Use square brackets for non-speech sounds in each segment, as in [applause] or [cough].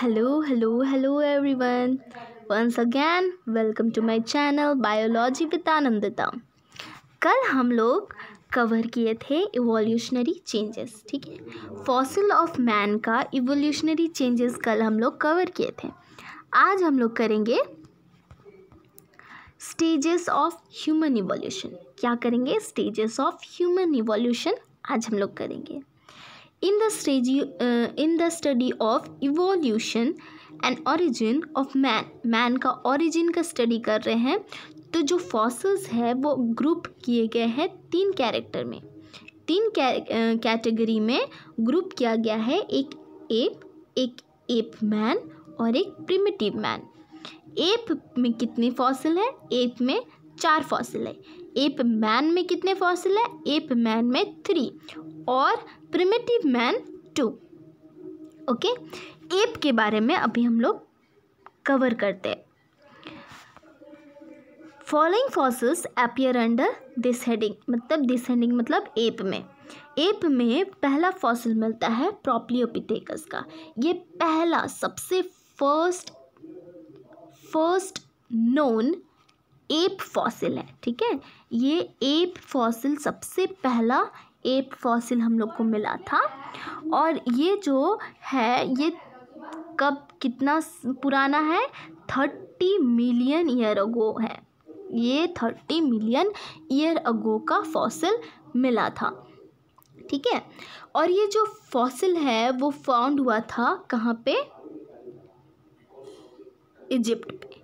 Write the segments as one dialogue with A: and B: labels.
A: Hello hello hello everyone once again welcome to my channel biology with Anandta कल हम लोग cover किए थे इवोल्यूशनरी चेंजेस ठीक है फॉसिल ऑफ मैन का इवोल्यूशनरी चेंजेस कल हम लोग कवर किए थे आज हम लोग करेंगे स्टेजेस ऑफ ह्यूमन इवोल्यूशन क्या करेंगे स्टेजेस ऑफ ह्यूमन इवोल्यूशन आज हम लोग करेंगे in the stage uh, in the study of evolution and origin of man man का origin का study कर रहे हैं तो जो fossils है वो group किए गए हैं तीन character में तीन category में group किया गया है एक ape एक ape man और एक primitive man एप में कितने फॉसिल है एप में चार फॉसिल है एप मैन में कितने फॉसिल है एप मैन में थ्री और primitive man two okay ape के बारे में अभी हम लोग कवर करते हैं following fossils appear under this heading मतलब दिस हेडिंग मतलब एप में एप में पहला फॉसिल मिलता है प्रॉपलियोपिथेकस का ये पहला सबसे first first known ape fossil है ठीक है ये एप फॉसिल सबसे पहला एप फॉसिल हम लोग को मिला था और ये जो है ये कब कितना पुराना है थर्टी मिलियन ईयर अगो है ये थर्टी मिलियन ईयर अगो का फॉसिल मिला था ठीक है और ये जो फॉसिल है वो फाउंड हुआ था कहाँ पे इजिप्ट पे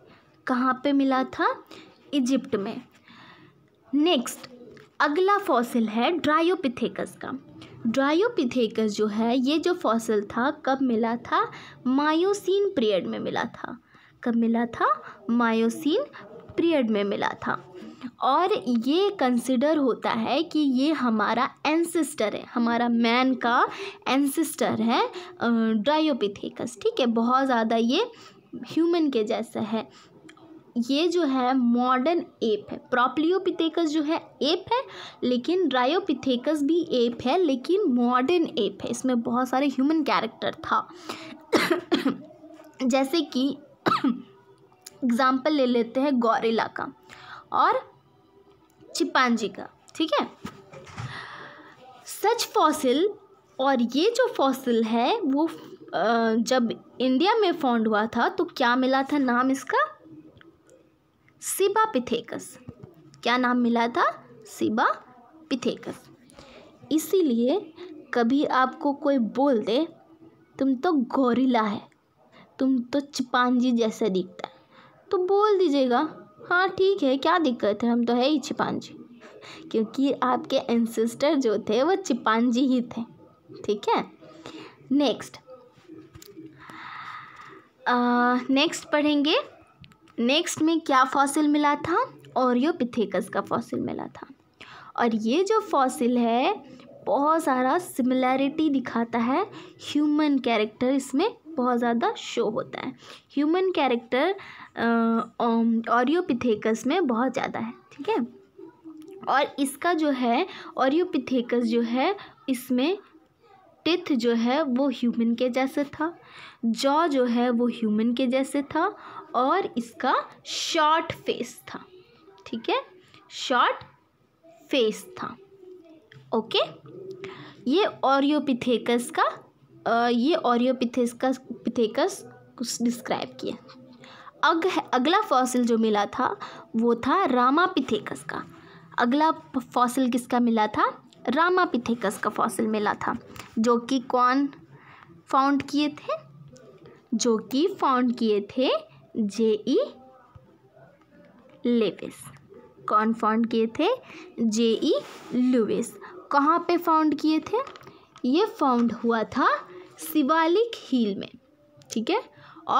A: कहाँ पे मिला था इजिप्ट में नेक्स्ट अगला फॉसिल है ड्रायोपिथेकस का ड्रायोपिथेकस जो है ये जो फॉसिल था कब मिला था मायोसिन पीरियड में मिला था कब मिला था मायोसिन पीरियड में मिला था और ये कंसिडर होता है कि ये हमारा एंसिस्टर है हमारा मैन का एंसिस्टर है ड्रायोपिथेकस ठीक है बहुत ज़्यादा ये ह्यूमन के जैसा है ये जो है मॉडर्न एप है प्रॉप्लियोपिथेकस जो है एप है लेकिन रायोपिथेकस भी एप है लेकिन मॉडर्न एप है इसमें बहुत सारे ह्यूमन कैरेक्टर था [coughs] जैसे कि एग्ज़ाम्पल [coughs] ले लेते हैं गौरेला का और चिपांजी का ठीक है सच फॉसिल और ये जो फॉसिल है वो जब इंडिया में फाउंड हुआ था तो क्या मिला था नाम इसका सिबा पिथेकस क्या नाम मिला था सिबा पिथेकस इसीलिए कभी आपको कोई बोल दे तुम तो गोरिला है तुम तो चिपांजी जैसे दिखता है तो बोल दीजिएगा हाँ ठीक है क्या दिक्कत है हम तो है ही चिपांजी क्योंकि आपके एंसेस्टर जो थे वो चिपांजी ही थे ठीक है नेक्स्ट नेक्स्ट पढ़ेंगे नेक्स्ट में क्या फॉसिल मिला था ओरियोपिथेकस का फॉसिल मिला था और ये जो फॉसिल है बहुत सारा सिमिलैरिटी दिखाता है ह्यूमन कैरेक्टर इसमें बहुत ज़्यादा शो होता है ह्यूमन कैरेक्टर ऑरियोपिथेकस में बहुत ज़्यादा है ठीक है और इसका जो है ऑरियोपिथेकस जो है इसमें टिथ जो है वो ह्यूमन के जैसे था जॉ जो है वो ह्यूमन के जैसे था और इसका शॉर्ट फेस था ठीक है शॉर्ट फेस था ओके ये ऑरियोपिथेकस का ये ऑरियोपिथेस का पिथेकस कुछ डिस्क्राइब किया अग अगला फॉसिल जो मिला था वो था रामापिथेकस का अगला फॉसिल किसका मिला था रामापिथेकस का फॉसिल मिला था जो कि कौन फाउंड किए थे जो कि फाउंड किए थे जे ई लेविस कौन फाउंड किए थे जे ई लुविस कहाँ पे फाउंड किए थे ये फाउंड हुआ था शिवालिक हिल में ठीक है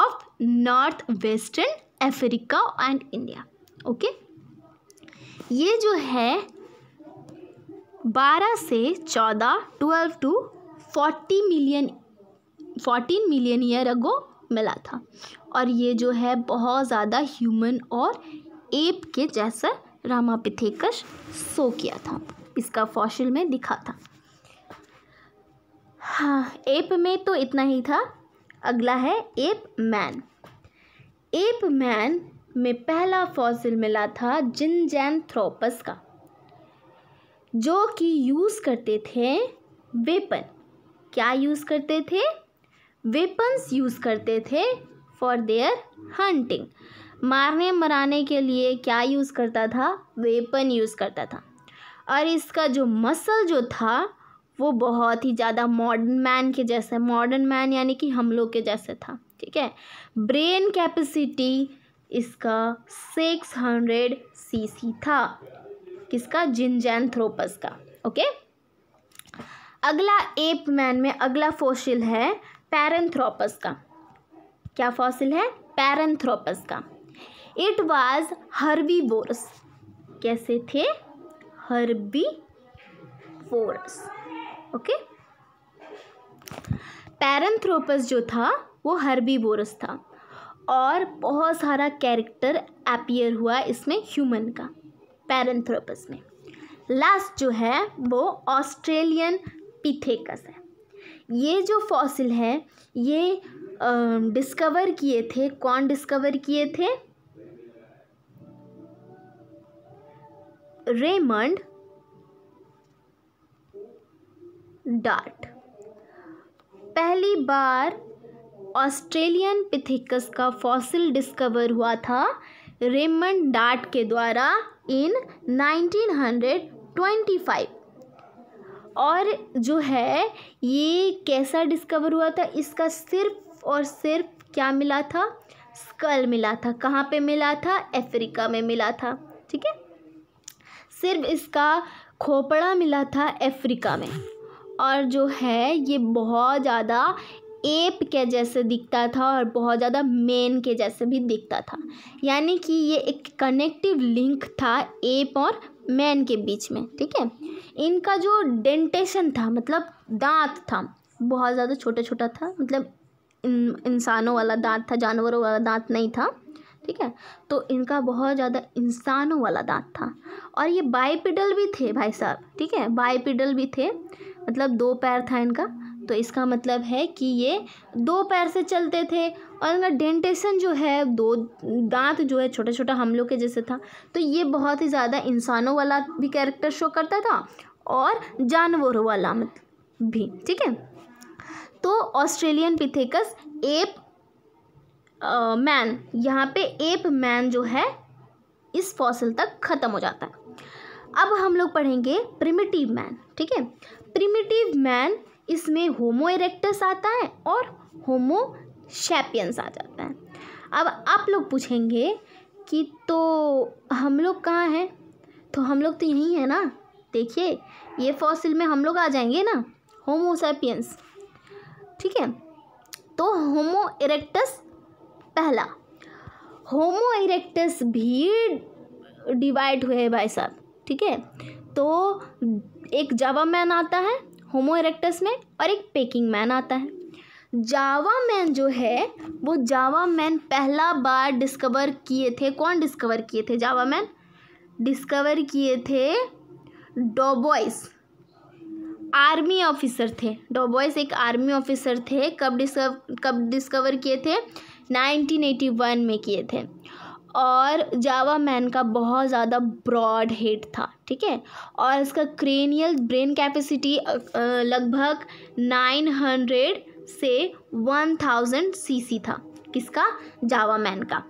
A: of north western Africa and India okay ये जो है बारह से चौदह twelve to forty million fourteen million year ago मिला था और ये जो है बहुत ज़्यादा ह्यूमन और एप के जैसा रामापिथेकश सो किया था इसका फॉसिल में दिखा था हाँ एप में तो इतना ही था अगला है एप मैन एप मैन में पहला फॉसिल मिला था थ्रोपस का जो कि यूज़ करते थे वेपन क्या यूज़ करते थे वेपन्स यूज़ करते थे फॉर देयर हंटिंग मारने मराने के लिए क्या यूज़ करता था वेपन यूज़ करता था और इसका जो मसल जो था वो बहुत ही ज़्यादा मॉडर्न मैन के जैसे मॉडर्न मैन यानी कि हम लोग के जैसे था ठीक है ब्रेन कैपेसिटी इसका सिक्स हंड्रेड सी सी था किसका जिनजैनथ्रोपस का ओके अगला एप मैन में अगला फोशिल है पैरेंथ्रोपस का क्या फॉसिल है पैरेंथ्रोपस का इट वाज हर्बी बोरस कैसे थे हर्बी बोरस ओके पैरेंथ्रोपस जो था वो हर्बी बोरस था और बहुत सारा कैरेक्टर अपीयर हुआ इसमें ह्यूमन का पैरेंथ्रोपस में लास्ट जो है वो ऑस्ट्रेलियन पिथेकस है ये जो फॉसिल हैं ये डिस्कवर किए थे कौन डिस्कवर किए थे रेमंड डार्ट पहली बार ऑस्ट्रेलियन पिथिकस का फॉसिल डिस्कवर हुआ था रेमंड डार्ट के द्वारा इन 1925 और जो है ये कैसा डिस्कवर हुआ था इसका सिर्फ और सिर्फ क्या मिला था स्कल मिला था कहाँ पे मिला था अफ्रीका में मिला था ठीक है सिर्फ इसका खोपड़ा मिला था अफ्रीका में और जो है ये बहुत ज़्यादा एप के जैसे दिखता था और बहुत ज़्यादा मेन के जैसे भी दिखता था यानी कि ये एक कनेक्टिव लिंक था एप और मैन के बीच में ठीक है इनका जो डेंटेशन था मतलब दांत था बहुत ज़्यादा छोटा छोटा था मतलब इन, इंसानों वाला दांत था जानवरों वाला दांत नहीं था ठीक है तो इनका बहुत ज़्यादा इंसानों वाला दांत था और ये बाईपिडल भी थे भाई साहब ठीक है बाईपिडल भी थे मतलब दो पैर था इनका तो इसका मतलब है कि ये दो पैर से चलते थे और इनका डेंटेशन जो है दो दांत जो है छोटा छोटा हम लोग के जैसे था तो ये बहुत ही ज़्यादा इंसानों वाला भी कैरेक्टर शो करता था और जानवरों वाला मतलब भी ठीक है तो ऑस्ट्रेलियन पिथेकस एप मैन यहाँ पे एप मैन जो है इस फॉसिल तक ख़त्म हो जाता है अब हम लोग पढ़ेंगे प्रिमिटिव मैन ठीक है प्रिमिटिव मैन इसमें होमो इरेक्टस आता है और होमो शैपियंस आ जाता है अब आप लोग पूछेंगे कि तो हम लोग कहाँ हैं तो हम लोग तो यहीं हैं ना देखिए ये फॉसिल में हम लोग आ जाएंगे ना होमोसैपियंस ठीक है तो होमो इरेक्टस पहला होमो इरेक्टस भी डिवाइड हुए भाई साहब ठीक है तो एक जावा मैन आता है होमो इरेक्टस में और एक पेकिंग मैन आता है जावा मैन जो है वो जावा मैन पहला बार डिस्कवर किए थे कौन डिस्कवर किए थे जावा मैन डिस्कवर किए थे डोबॉयस आर्मी ऑफिसर थे डोबॉयस एक आर्मी ऑफिसर थे कब डिस्कवर कब डिस्कवर किए थे 1981 में किए थे और जावा मैन का बहुत ज़्यादा ब्रॉड हेड था ठीक है और इसका क्रेनियल ब्रेन कैपेसिटी लगभग नाइन हंड्रेड से वन थाउजेंड सी था किसका जावा मैन का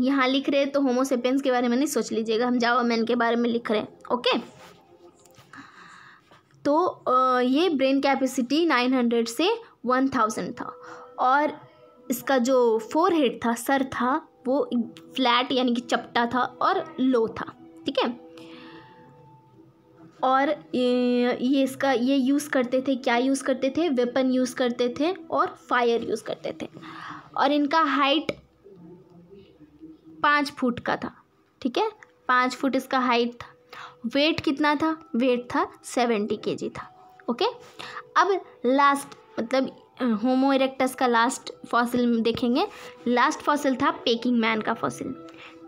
A: यहाँ लिख रहे तो होमोसेपेंस के बारे में नहीं सोच लीजिएगा हम जावा मैन के बारे में लिख रहे हैं ओके तो ये ब्रेन कैपेसिटी नाइन हंड्रेड से वन थाउजेंड था और इसका जो फोर हेड था सर था वो फ्लैट यानी कि चपटा था और लो था ठीक है और ये इसका ये यूज़ करते थे क्या यूज़ करते थे वेपन यूज़ करते थे और फायर यूज़ करते थे और इनका हाइट पाँच फुट का था ठीक है पाँच फुट इसका हाइट था वेट कितना था वेट था सेवेंटी के जी था ओके अब लास्ट मतलब होमो इरेक्टस का लास्ट फॉसिल देखेंगे लास्ट फॉसिल था पेकिंग मैन का फॉसिल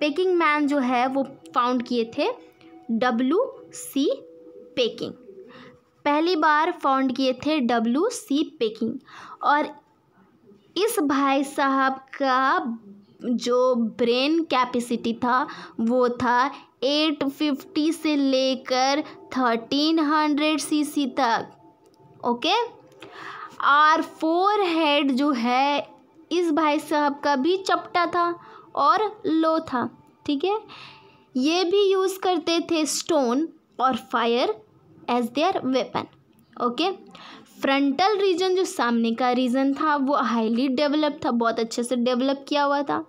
A: पेकिंग मैन जो है वो फाउंड किए थे डब्लू सी पेकिंग पहली बार फाउंड किए थे डब्लू सी पेकिंग और इस भाई साहब का जो ब्रेन कैपेसिटी था वो था एट फिफ्टी से लेकर थर्टीन हंड्रेड सी तक ओके आर फोर हेड जो है इस भाई साहब का भी चपटा था और लो था ठीक है ये भी यूज़ करते थे स्टोन और fire as their weapon okay frontal region जो सामने का रीजन था वो हाईली डेवलप था बहुत अच्छे से डेवलप किया हुआ था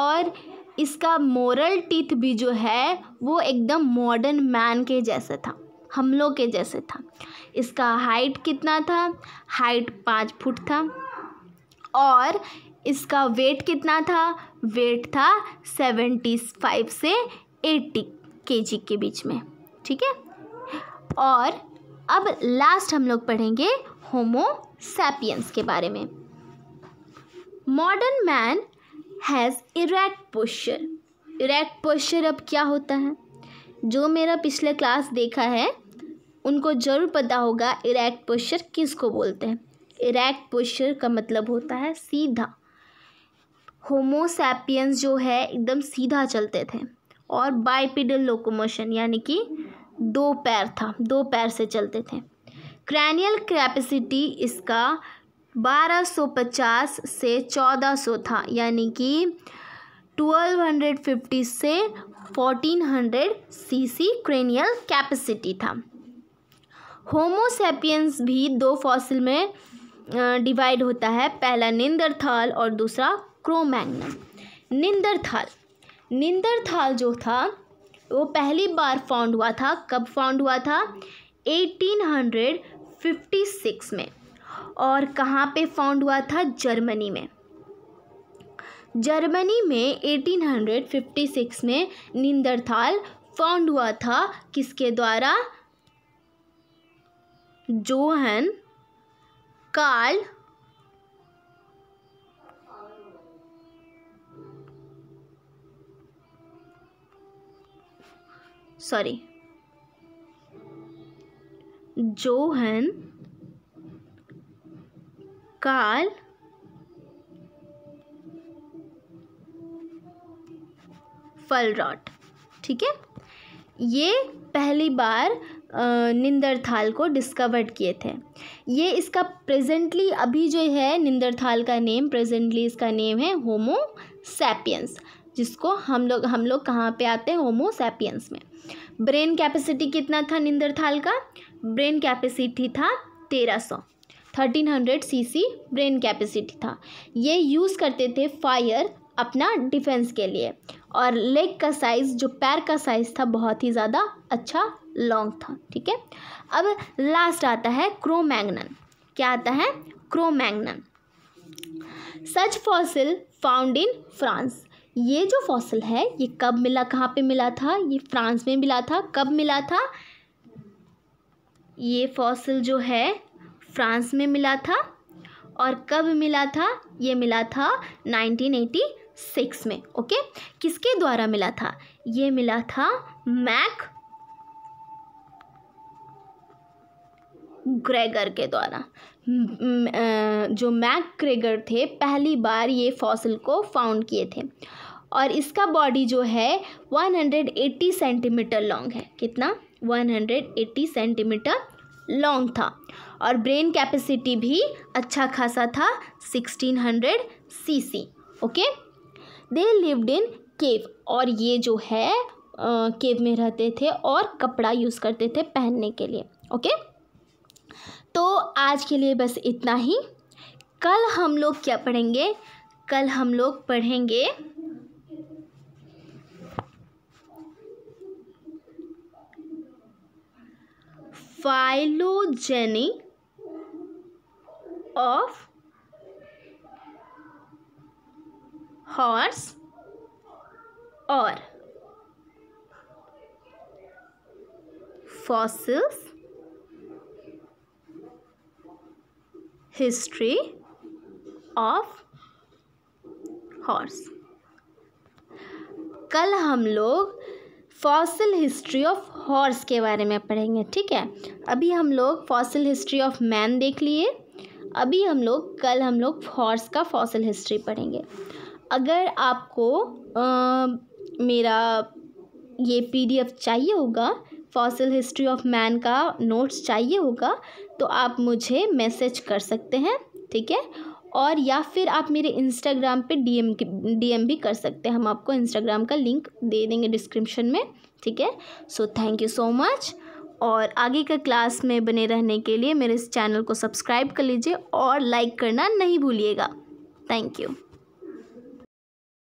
A: और इसका मोरल टीथ भी जो है वो एकदम मॉडर्न मैन के जैसा था हम लोग के जैसे था इसका हाइट कितना था हाइट पाँच फुट था और इसका वेट कितना था वेट था सेवेंटी फाइव से एट्टी के जी के बीच में ठीक है और अब लास्ट हम लोग पढ़ेंगे होमो सेपियंस के बारे में modern man has erect posture erect posture अब क्या होता है जो मेरा पिछले क्लास देखा है उनको ज़रूर पता होगा इरेक्ट पोस्चर किसको बोलते हैं इरेक्ट पोस्चर का मतलब होता है सीधा होमोसैपियंस जो है एकदम सीधा चलते थे और बाइपिडल लोकोमोशन यानी कि दो पैर था दो पैर से चलते थे क्रैनियल कैपेसिटी इसका 1250 से 1400 था यानी कि 1250 से 1400 सीसी क्रैनियल कैपेसिटी था होमोसेपियंस भी दो फॉसिल में डिवाइड होता है पहला निंदरथाल और दूसरा क्रोमैग्नम निंदरथाल निंदरथाल जो था वो पहली बार फाउंड हुआ था कब फाउंड हुआ था 1856 में और कहाँ पे फाउंड हुआ था जर्मनी में जर्मनी में 1856 में निंदरथाल फाउंड हुआ था किसके द्वारा Johann Carl sorry Johann Carl Fuhlrott ठीक है ये पहली बार निंदरथाल को डिस्कवर्ड किए थे ये इसका प्रेजेंटली अभी जो है निंदरथाल का नेम प्रेजेंटली इसका नेम है होमो सेपियंस जिसको हम लोग हम लोग कहाँ पे आते हैं होमो सेपियंस में ब्रेन कैपेसिटी कितना था निंदरथाल का ब्रेन कैपेसिटी था तेरह सौ thirteen hundred C C brain capacity था ये यूज़ करते थे फायर अपना डिफेंस के लिए और लेग का साइज़ जो पैर का साइज़ था बहुत ही ज़्यादा अच्छा लॉन्ग था ठीक है अब लास्ट आता है क्रोमैग्नन क्या आता है Cro-Magnon such fossil found in France ये जो फॉसिल है ये कब मिला कहाँ पे मिला था ये फ्रांस में मिला था कब मिला था ये फॉसिल जो है फ्रांस में मिला था और कब मिला था ये मिला था 1986 में ओके किसके द्वारा मिला था ये मिला था मैक ग्रेगर के द्वारा जो मैक ग्रेगर थे पहली बार ये फॉसिल को फाउंड किए थे और इसका बॉडी जो है 180 सेंटीमीटर लॉन्ग है कितना 180 सेंटीमीटर लॉन्ग था और ब्रेन कैपेसिटी भी अच्छा खासा था 1600 CC okay they lived in cave और ये जो है केव में रहते थे और कपड़ा यूज़ करते थे पहनने के लिए ओके okay? तो आज के लिए बस इतना ही कल हम लोग क्या पढ़ेंगे कल हम लोग पढ़ेंगे फाइलोजेनी ऑफ हॉर्स और फॉसिल्स हिस्ट्री ऑफ हॉर्स कल हम लोग फॉसिल हिस्ट्री ऑफ हॉर्स के बारे में पढ़ेंगे ठीक है अभी हम लोग फॉसिल हिस्ट्री ऑफ मैन देख लिए अभी हम लोग कल हम लोग हॉर्स का फॉसिल हिस्ट्री पढ़ेंगे अगर आपको आ, मेरा ये पीडीएफ चाहिए होगा फॉसिल हिस्ट्री ऑफ मैन का नोट्स चाहिए होगा तो आप मुझे मैसेज कर सकते हैं ठीक है और या फिर आप मेरे इंस्टाग्राम पे डीएम डीएम भी कर सकते हैं हम आपको इंस्टाग्राम का लिंक दे देंगे डिस्क्रिप्शन में ठीक है so thank you so much और आगे का क्लास में बने रहने के लिए मेरे इस चैनल को सब्सक्राइब कर लीजिए और लाइक करना नहीं भूलिएगा थैंक यू